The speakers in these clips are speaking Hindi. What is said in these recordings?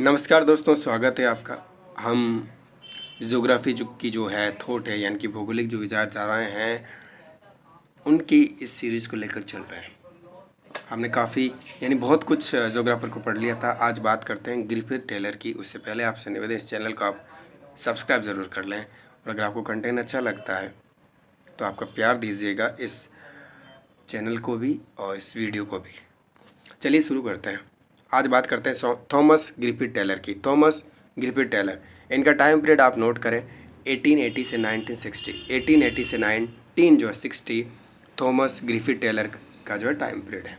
नमस्कार दोस्तों स्वागत है आपका हम जोग्राफी जो की जो है थोट है यानी कि भौगोलिक जो विचारधाराएँ हैं उनकी इस सीरीज़ को लेकर चल रहे हैं हमने काफ़ी यानी बहुत कुछ जोग्राफर को पढ़ लिया था आज बात करते हैं ग्रिफिथ टेलर की उससे पहले आपसे निवेदन इस चैनल को आप सब्सक्राइब ज़रूर कर लें और अगर आपको कंटेंट अच्छा लगता है तो आपका प्यार दीजिएगा इस चैनल को भी और इस वीडियो को भी चलिए शुरू करते हैं आज बात करते हैं थॉमस ग्रिपिट टेलर की थॉमस ग्रिपिट टेलर इनका टाइम पीरियड आप नोट करें 1880 से 1960 1880 से 19 जो है सिक्सटी थॉमस ग्रिफिट टेलर का जो है टाइम पीरियड है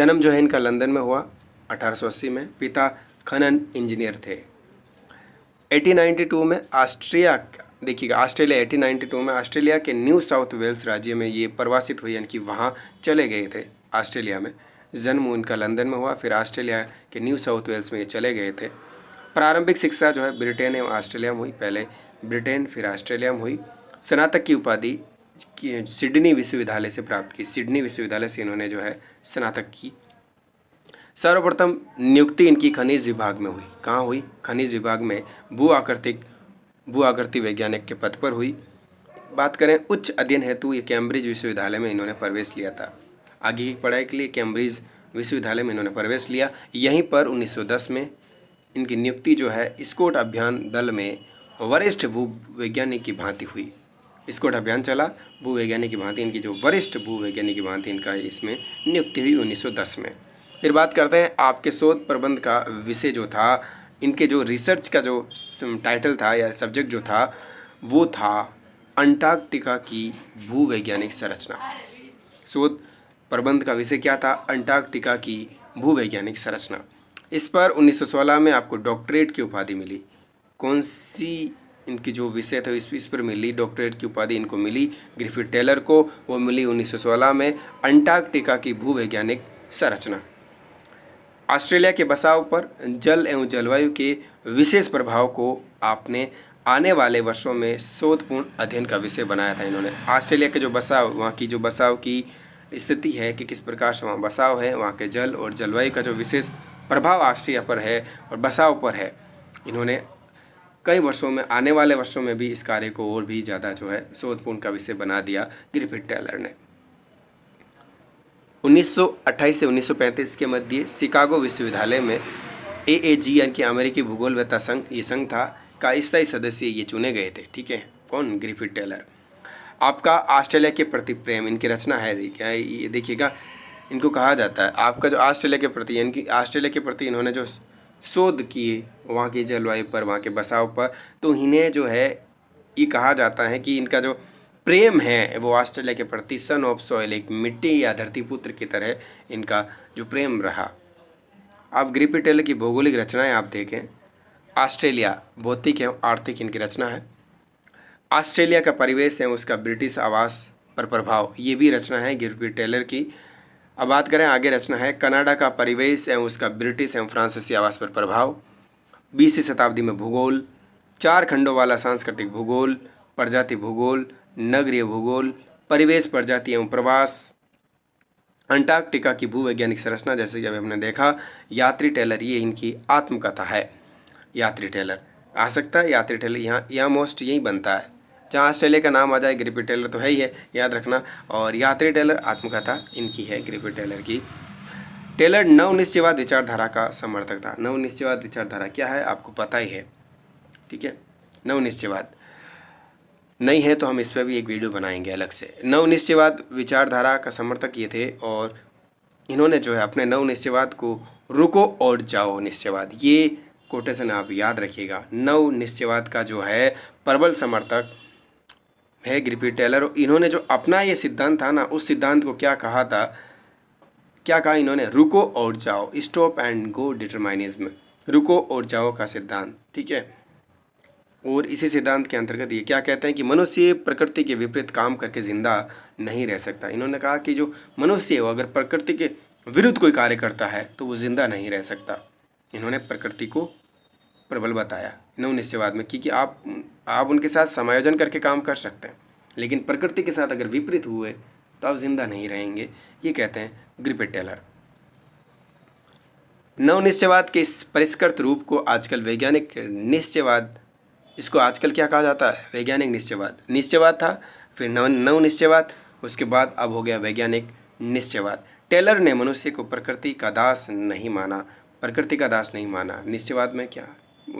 जन्म जो है इनका लंदन में हुआ 1880 में पिता खनन इंजीनियर थे 1892 में ऑस्ट्रिया देखिएगा ऑस्ट्रेलिया 1892 में ऑस्ट्रेलिया के न्यू साउथ वेल्स राज्य में ये प्रवासित हुए यानी कि वहाँ चले गए थे ऑस्ट्रेलिया में जन्म उनका लंदन में हुआ फिर ऑस्ट्रेलिया के न्यू साउथ वेल्स में ये चले गए थे प्रारंभिक शिक्षा जो है ब्रिटेन एवं ऑस्ट्रेलिया में हुई पहले ब्रिटेन फिर ऑस्ट्रेलिया में हुई स्नातक की उपाधि सिडनी विश्वविद्यालय से प्राप्त की सिडनी विश्वविद्यालय से इन्होंने जो है स्नातक की सर्वप्रथम नियुक्ति इनकी खनिज विभाग में हुई कहाँ हुई खनिज विभाग में भू आकृतिक भू आकृति वैज्ञानिक के पद पर हुई बात करें उच्च अध्ययन हेतु ये कैम्ब्रिज विश्वविद्यालय में इन्होंने प्रवेश लिया था आगे की पढ़ाई के लिए कैम्ब्रिज विश्वविद्यालय में इन्होंने प्रवेश लिया यहीं पर 1910 में इनकी नियुक्ति जो है स्कोट अभियान दल में वरिष्ठ भूवैज्ञानिक की भांति हुई स्कोट अभियान चला भूवैज्ञानिक की भांति इनकी जो वरिष्ठ भूवैज्ञानिक की भांति इनका इसमें नियुक्ति हुई 1910 में फिर बात करते हैं आपके शोध प्रबंध का विषय जो था इनके जो रिसर्च का जो टाइटल था या सब्जेक्ट जो था वो था अंटार्कटिका की भूवैज्ञानिक संरचना शोध प्रबंध का विषय क्या था अंटार्कटिका की भूवैज्ञानिक संरचना इस पर 1916 में आपको डॉक्टरेट की उपाधि मिली कौन सी इनकी जो विषय था इस, इस पर मिली डॉक्टरेट की उपाधि इनको मिली ग्रिफिथ टेलर को वो मिली 1916 में अंटार्कटिका की भूवैज्ञानिक संरचना ऑस्ट्रेलिया के बसाव पर जल एवं जलवायु के विशेष प्रभाव को आपने आने वाले वर्षों में शोधपूर्ण अध्ययन का विषय बनाया था इन्होंने ऑस्ट्रेलिया के जो बसाव वहाँ की जो बसाव की स्थिति है कि किस प्रकार से वहाँ बसाव है वहाँ के जल और जलवायु का जो विशेष प्रभाव आस्ट्रिया पर है और बसाव पर है इन्होंने कई वर्षों में आने वाले वर्षों में भी इस कार्य को और भी ज़्यादा जो है शोधपूर्ण का विषय बना दिया ग्रिफिट टेलर ने 1928 से 1935 के मध्य शिकागो विश्वविद्यालय में ए ए जी यानी कि अमेरिकी भूगोलवेता संघ ये संघ था का स्थायी सदस्य ये चुने गए थे ठीक है कौन ग्रिफिट टेलर आपका ऑस्ट्रेलिया के प्रति प्रेम इनकी रचना है देखिए ये देखिएगा इनको कहा जाता है आपका जो ऑस्ट्रेलिया के प्रति इनकी ऑस्ट्रेलिया के प्रति इन्होंने जो शोध किए वहाँ की जलवायु पर वहाँ के बसाव पर तो इन्हें जो है ये कहा जाता है कि इनका जो प्रेम है वो ऑस्ट्रेलिया के प्रति सन ऑफ सॉयल एक मिट्टी या धरती पुत्र की तरह इनका जो प्रेम रहा आप ग्रीपिटेल की भौगोलिक रचनाएं आप देखें ऑस्ट्रेलिया भौतिक एवं आर्थिक इनकी रचना है ऑस्ट्रेलिया का परिवेश है उसका ब्रिटिश आवास पर प्रभाव ये भी रचना है गिरपी टेलर की अब बात करें आगे रचना है कनाडा का परिवेश एवं उसका ब्रिटिश एवं फ्रांसीसी आवास पर प्रभाव बीसवीं शताब्दी में भूगोल चार खंडों वाला सांस्कृतिक भूगोल प्रजाति भूगोल नगरीय भूगोल परिवेश प्रजाति एवं प्रवास अंटार्कटिका की भूवैज्ञानिक संरचना जैसे कि अभी हमने देखा यात्री टेलर ये इनकी आत्मकथा है यात्री टेलर आ सकता है यात्री टेलर यहाँ या मोस्ट यही बनता है जहाँ ऑस्ट्रेलिया का नाम आ जाए ग्रिपी टेलर तो है ही है याद रखना और यात्री टेलर आत्मकथा इनकी है ग्रिपी टेलर की टेलर नवनिश्चयवाद विचारधारा का समर्थक था नवनिश्चयवाद विचारधारा क्या है आपको पता ही है ठीक है नवनिश्चयवाद नहीं है तो हम इस पर भी एक वीडियो बनाएंगे अलग से नवनिश्चयवाद विचारधारा का समर्थक ये थे और इन्होंने जो है अपने नवनिश्चयवाद को रुको और जाओ निश्चयवाद ये कोटेशन आप याद रखिएगा नव निश्चयवाद का जो है प्रबल समर्थक है ग्रिपी टेलर इन्होंने जो अपना ये सिद्धांत था ना उस सिद्धांत को क्या कहा था क्या कहा इन्होंने रुको और जाओ स्टॉप एंड गो डिटरमाइनिज्म रुको और जाओ का सिद्धांत ठीक है और इसी सिद्धांत के अंतर्गत ये क्या कहते हैं कि मनुष्य प्रकृति के विपरीत काम करके ज़िंदा नहीं रह सकता इन्होंने कहा कि जो मनुष्य वो अगर प्रकृति के विरुद्ध कोई कार्य करता है तो वो ज़िंदा नहीं रह सकता इन्होंने प्रकृति को प्रबल बताया इन्होंने बाद में क्योंकि आप आप उनके साथ समायोजन करके काम कर सकते हैं लेकिन प्रकृति के साथ अगर विपरीत हुए तो आप जिंदा नहीं रहेंगे ये कहते हैं ग्रिपेट टेलर नव निश्चयवाद के इस परिष्कृत रूप को आजकल वैज्ञानिक निश्चयवाद इसको आजकल क्या कहा जाता है वैज्ञानिक निश्चयवाद निश्चयवाद था फिर नव नव निश्चयवाद उसके बाद अब हो गया वैज्ञानिक निश्चयवाद टेलर ने मनुष्य को प्रकृति का दास नहीं माना प्रकृति का दास नहीं माना निश्चयवाद में क्या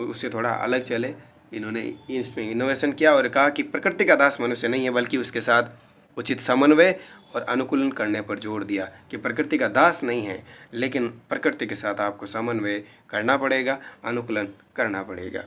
उससे थोड़ा अलग चले इन्होंने इसमें इनोवेशन किया और कहा कि प्रकृति का दास मनुष्य नहीं है बल्कि उसके साथ उचित समन्वय और अनुकूलन करने पर जोर दिया कि प्रकृति का दास नहीं है लेकिन प्रकृति के साथ आपको समन्वय करना पड़ेगा अनुकूलन करना पड़ेगा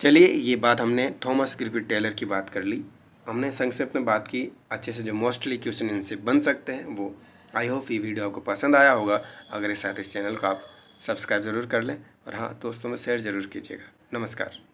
चलिए ये बात हमने थॉमस ग्रिपिट टेलर की बात कर ली हमने संक्षेप में बात की अच्छे से जो मोस्टली क्वेश्चन इनसे बन सकते हैं वो आई होप ये वीडियो आपको पसंद आया होगा अगर इस साथ इस चैनल को आप सब्सक्राइब ज़रूर कर लें और हाँ दोस्तों में शेयर ज़रूर कीजिएगा नमस्कार